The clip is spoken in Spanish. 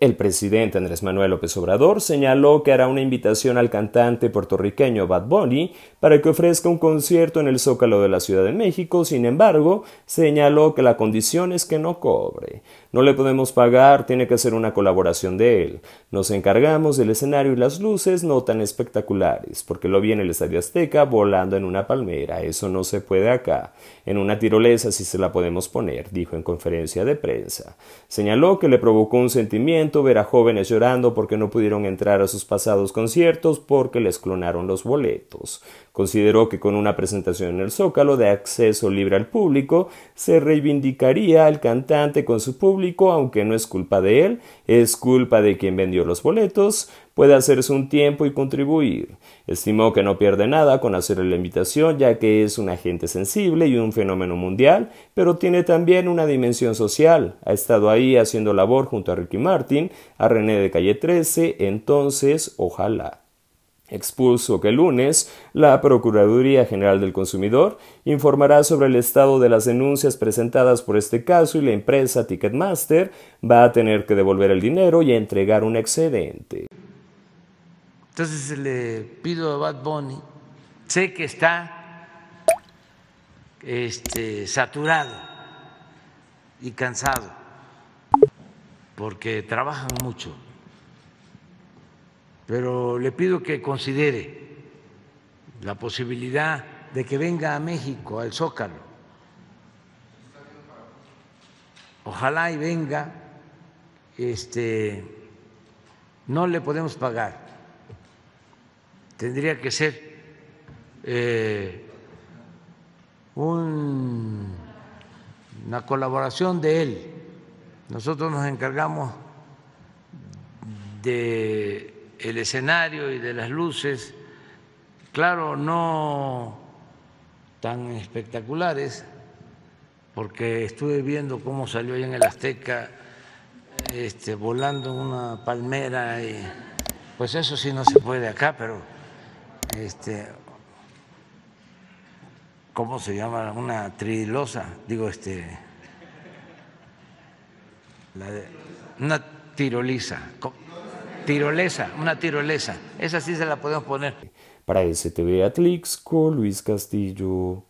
El presidente Andrés Manuel López Obrador señaló que hará una invitación al cantante puertorriqueño Bad Bunny para que ofrezca un concierto en el Zócalo de la Ciudad de México, sin embargo, señaló que la condición es que no cobre. No le podemos pagar, tiene que ser una colaboración de él. Nos encargamos del escenario y las luces no tan espectaculares, porque lo viene el Estadio Azteca volando en una palmera, eso no se puede acá. En una tirolesa sí se la podemos poner, dijo en conferencia de prensa. Señaló que le provocó un sentimiento ver a jóvenes llorando porque no pudieron entrar a sus pasados conciertos porque les clonaron los boletos. Consideró que con una presentación en el Zócalo de acceso libre al público se reivindicaría al cantante con su público, aunque no es culpa de él, es culpa de quien vendió los boletos, puede hacerse un tiempo y contribuir. Estimó que no pierde nada con hacerle la invitación, ya que es un agente sensible y un fenómeno mundial, pero tiene también una dimensión social. Ha estado ahí haciendo labor junto a Ricky Martin, a René de Calle 13, entonces, ojalá. Expuso que el lunes la Procuraduría General del Consumidor informará sobre el estado de las denuncias presentadas por este caso y la empresa Ticketmaster va a tener que devolver el dinero y entregar un excedente. Entonces le pido a Bad Bunny, sé que está este, saturado y cansado, porque trabajan mucho, pero le pido que considere la posibilidad de que venga a México, al Zócalo. Ojalá y venga, este, no le podemos pagar tendría que ser eh, un, una colaboración de él. Nosotros nos encargamos del el escenario y de las luces, claro, no tan espectaculares, porque estuve viendo cómo salió ahí en el Azteca este, volando una palmera y pues eso sí no se puede acá, pero este, ¿cómo se llama? Una trilosa, digo, este, una tiroliza, tirolesa, una tirolesa, esa sí se la podemos poner. Para STV Atlixco, Luis Castillo.